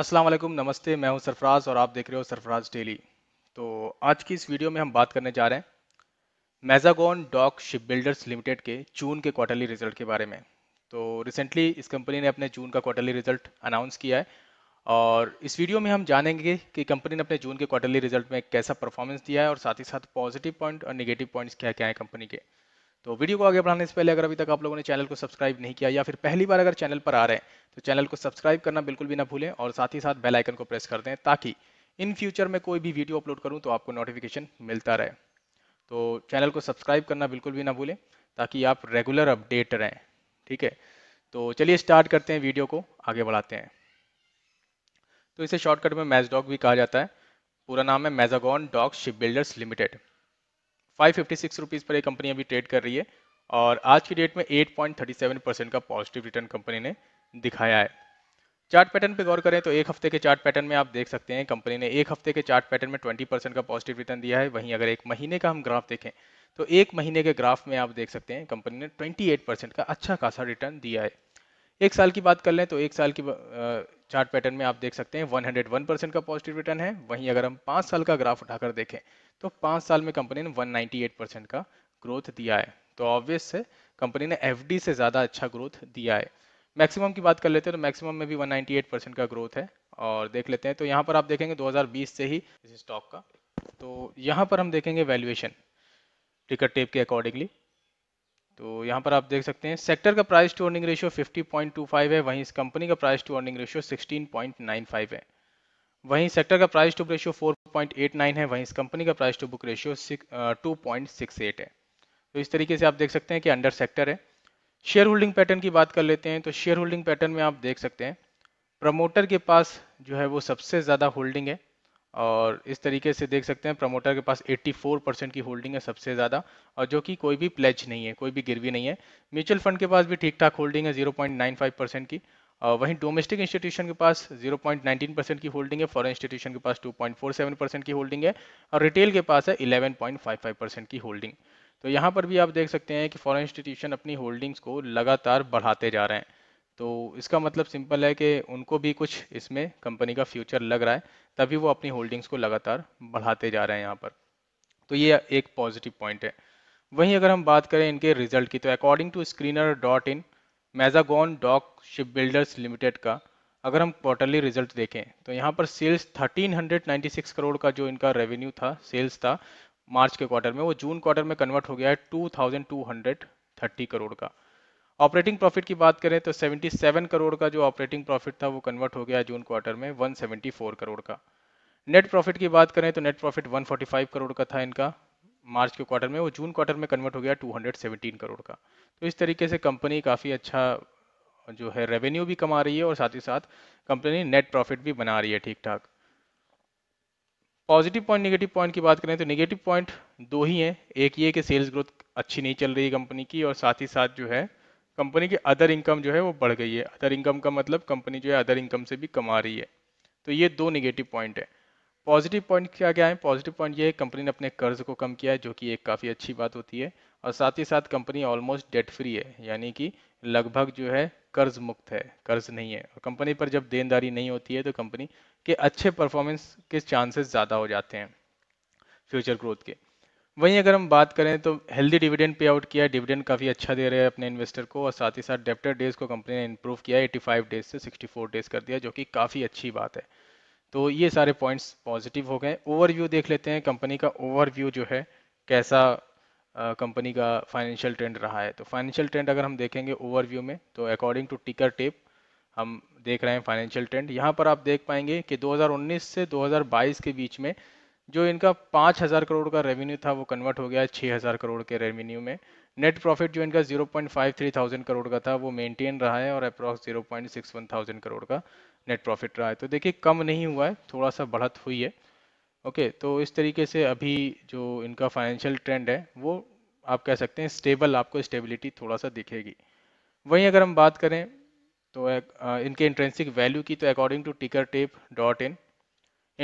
अस्सलाम वालेकुम नमस्ते मैं हूं सरफराज और आप देख रहे हो सरफराज डेली तो आज की इस वीडियो में हम बात करने जा रहे हैं Mazagon dock ship builders limited के जून के क्वार्टरली रिजल्ट के बारे में तो रिसेंटली इस कंपनी ने अपने जून का क्वार्टरली रिजल्ट अनाउंस किया है और इस वीडियो में हम जानेंगे कि कंपनी ने अपने जून के क्वार्टरली रिजल्ट में कैसा परफॉर्मेंस दिया है और साथ ही साथ पॉजिटिव पॉइंट और निगेटिव पॉइंट्स क्या क्या हैं कंपनी के तो वीडियो को आगे बढ़ाने से पहले अगर अभी तक आप लोगों ने चैनल को सब्सक्राइब नहीं किया या फिर पहली बार अगर चैनल पर आ रहे हैं तो चैनल को सब्सक्राइब करना बिल्कुल भी ना भूलें और साथ ही साथ बेल आइकन को प्रेस कर दें ताकि इन फ्यूचर में कोई भी वीडियो अपलोड करूँ तो आपको नोटिफिकेशन मिलता रहे तो चैनल को सब्सक्राइब करना बिल्कुल भी ना भूलें ताकि आप रेगुलर अपडेट रहें ठीक है तो चलिए स्टार्ट करते हैं वीडियो को आगे बढ़ाते हैं तो इसे शॉर्टकट में मैजडॉग भी कहा जाता है पूरा नाम है Mazagon dock ship builders limited five fifty six rupees पर ये कंपनी अभी ट्रेड कर रही है और आज की डेट में eight point thirty seven percent का पॉजिटिव रिटर्न कंपनी ने दिखाया है चार्ट पैटर्न पे गौर करें तो एक हफ्ते के चार्ट पैटर्न में आप देख सकते हैं कंपनी ने एक हफ्ते के चार्ट पैटर्न में 20 परसेंट का पॉजिटिव रिटर्न दिया है वहीं अगर एक महीने का हम ग्राफ देखें तो एक महीने के ग्राफ में आप देख सकते हैं कंपनी ने एट परसेंट का अच्छा खासा रिटर्न दिया है एक साल की बात कर लें तो एक साल की चार्ट पैटर्न में आप देख सकते हैं 101 परसेंट का पॉजिटिव रिटर्न है वहीं अगर हम पाँच साल का ग्राफ उठाकर देखें तो पाँच साल में कंपनी ने 198 परसेंट का ग्रोथ दिया है तो ऑब्वियस है कंपनी ने एफ से ज़्यादा अच्छा ग्रोथ दिया है मैक्सिमम की बात कर लेते हैं तो मैक्सिमम में भी 198 परसेंट का ग्रोथ है और देख लेते हैं तो यहाँ पर आप देखेंगे 2020 से ही इस स्टॉक का तो यहाँ पर हम देखेंगे वैल्यूएशन टिकट टेप के अकॉर्डिंगली तो यहाँ पर आप देख सकते हैं सेक्टर का प्राइस टू अर्निंग रेशियो 50.25 है वहीं इस कंपनी का प्राइस टू अर्निंग रेशियो 16.95 है वहीं सेक्टर का प्राइस टू बुक रेशियो 4.89 है वहीं इस कंपनी का price to book ratio two है तो इस तरीके से आप देख सकते हैं कि अंडर सेक्टर है शेयर होल्डिंग पैटर्न की बात कर लेते हैं तो शेयर होल्डिंग पैटर्न में आप देख सकते हैं प्रमोटर के पास जो है वो सबसे ज़्यादा होल्डिंग है और इस तरीके से देख सकते हैं प्रमोटर के पास 84 परसेंट की होल्डिंग है सबसे ज़्यादा और जो कि कोई भी प्लेज नहीं है कोई भी गिरवी नहीं है म्यूचुअल फंड के पास भी ठीक ठाक होल्डिंग है 0.95 परसेंट की और वहीं डोमेस्टिक इंस्टीट्यूशन के पास 0.19 परसेंट की होल्डिंग है फॉरेन इंस्टीट्यूशन के पास टू परसेंट की होल्डिंग है और रिटेल के पास है इलेवन परसेंट की होल्डिंग तो यहाँ पर भी आप देख सकते हैं कि फॉरन इंस्टीट्यूशन अपनी होल्डिंग्स को लगातार बढ़ाते जा रहे हैं तो इसका मतलब सिंपल है कि उनको भी कुछ इसमें कंपनी का फ्यूचर लग रहा है तभी वो अपनी होल्डिंग्स को लगातार बढ़ाते जा रहे हैं यहाँ पर तो ये एक पॉजिटिव पॉइंट है वहीं अगर हम बात करें इनके रिजल्ट की तो according to screener dot in Mazagon dock ship builders limited का अगर हम क्वार्टरली रिजल्ट देखें तो यहाँ पर सेल्स 1396 करोड़ का जो इनका रेवेन्यू था सेल्स था मार्च के क्वार्टर में वो जून क्वार्टर में कन्वर्ट हो गया है 2230 करोड़ का ऑपरेटिंग प्रॉफिट की बात करें तो 77 करोड़ का जो ऑपरेटिंग प्रॉफिट था वो कन्वर्ट हो गया जून क्वार्टर में 174 करोड़ का नेट प्रॉफिट की बात करें तो नेट प्रॉफिट 145 करोड़ का था इनका मार्च के क्वार्टर में वो जून क्वार्टर में कन्वर्ट हो गया 217 करोड़ का तो इस तरीके से कंपनी काफ़ी अच्छा जो है रेवेन्यू भी कमा रही है और साथ ही साथ कंपनी नेट प्रॉफिट भी बना रही है ठीक ठाक पॉजिटिव पॉइंट निगेटिव पॉइंट की बात करें तो निगेटिव पॉइंट दो ही हैं एक ये कि सेल्स ग्रोथ अच्छी नहीं चल रही कंपनी की और साथ ही साथ जो है कंपनी की अदर इनकम जो है वो बढ़ गई है अदर इनकम का मतलब कंपनी जो है अदर इनकम से भी कमा रही है तो ये दो निगेटिव पॉइंट है पॉजिटिव पॉइंट क्या क्या है पॉजिटिव पॉइंट ये है कंपनी ने अपने कर्ज को कम किया है जो कि एक काफ़ी अच्छी बात होती है और साथ ही साथ कंपनी ऑलमोस्ट डेट फ्री है यानी कि लगभग जो है कर्ज मुक्त है कर्ज नहीं है और कंपनी पर जब देनदारी नहीं होती है तो कंपनी के अच्छे परफॉर्मेंस के चांसेस ज़्यादा हो जाते हैं फ्यूचर ग्रोथ के वहीं अगर हम बात करें तो हेल्दी डिविडेंड पे आउट किया डिविडेंड काफ़ी अच्छा दे रहे हैं अपने इन्वेस्टर को और साथ ही साथ डेप्टर डेज को कंपनी ने इंप्रूव किया 85 डेज से 64 डेज कर दिया जो कि काफ़ी अच्छी बात है तो ये सारे पॉइंट्स पॉजिटिव हो गए ओवरव्यू देख लेते हैं कंपनी का ओवरव्यू जो है कैसा कंपनी का फाइनेंशियल ट्रेंड रहा है तो फाइनेंशियल ट्रेंड अगर हम देखेंगे ओवरव्यू में तो अकॉर्डिंग टू टिकर टेप हम देख रहे हैं फाइनेंशियल ट्रेंड यहाँ पर आप देख पाएंगे कि 2019 से 2022 के बीच में जो इनका पाँच हज़ार करोड़ का रेवेन्यू था वो कन्वर्ट हो गया छः हज़ार करोड़ के रेवेन्यू में नेट प्रॉफिट जो इनका zero point five three thousand crore का था वो मेंटेन रहा है और approx zero point six one thousand crore का नेट प्रॉफिट रहा है तो देखिए कम नहीं हुआ है थोड़ा सा बढ़त हुई है ओके तो इस तरीके से अभी जो इनका फाइनेंशियल ट्रेंड है वो आप कह सकते हैं स्टेबल आपको स्टेबिलिटी थोड़ा सा दिखेगी वहीं अगर हम बात करें तो इनके इंट्रेंसिक वैल्यू की तो according to Tickertape dot in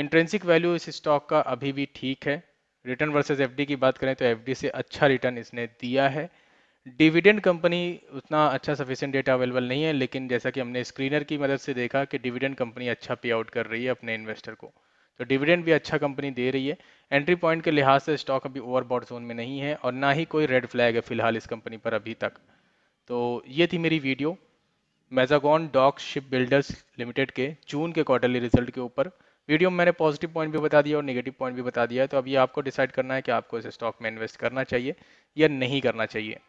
intrinsic value इस स्टॉक का अभी भी ठीक है रिटर्न वर्सेस एफडी की बात करें तो एफडी से अच्छा रिटर्न इसने दिया है डिविडेंड कंपनी उतना अच्छा सफिशियंट डेटा अवेलेबल नहीं है लेकिन जैसा कि हमने स्क्रीनर की मदद से देखा कि डिविडेंड कंपनी अच्छा पे आउट कर रही है अपने इन्वेस्टर को तो डिविडेंड भी अच्छा कंपनी दे रही है एंट्री पॉइंट के लिहाज से स्टॉक अभी ओवरबॉड जोन में नहीं है और ना ही कोई रेड फ्लैग है फिलहाल इस कंपनी पर अभी तक तो ये थी मेरी video Mazagon dock ship builders limited के जून के क्वार्टरली रिजल्ट के ऊपर वीडियो में मैंने पॉजिटिव पॉइंट भी बता दिया और निगेटिव पॉइंट भी बता दिया है तो अब ये आपको डिसाइड करना है कि आपको इस स्टॉक में इन्वेस्ट करना चाहिए या नहीं करना चाहिए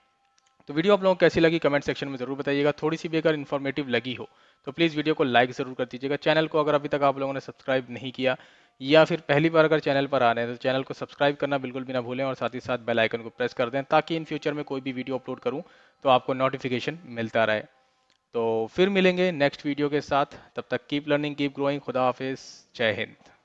तो वीडियो आप लोगों को कैसी लगी कमेंट सेक्शन में ज़रूर बताइएगा थोड़ी सी भी अगर इन्फॉर्मेटिव लगी हो तो प्लीज़ वीडियो को लाइक ज़रूर कर दीजिएगा चैनल को अगर अभी तक आप लोगों ने सब्सक्राइब नहीं किया या फिर पहली बार अगर चैनल पर आ रहे हैं तो चैनल को सब्सक्राइब करना बिल्कुल भी ना भूलें और साथ ही साथ बेल आइकन को प्रेस कर दें ताकि इन फ्यूचर में कोई भी वीडियो अपलोड करूं तो आपको नोटिफिकेशन मिलता रहे तो फिर मिलेंगे नेक्स्ट वीडियो के साथ तब तक कीप लर्निंग कीप ग्रोइंग खुदा हाफिज़ जय हिंद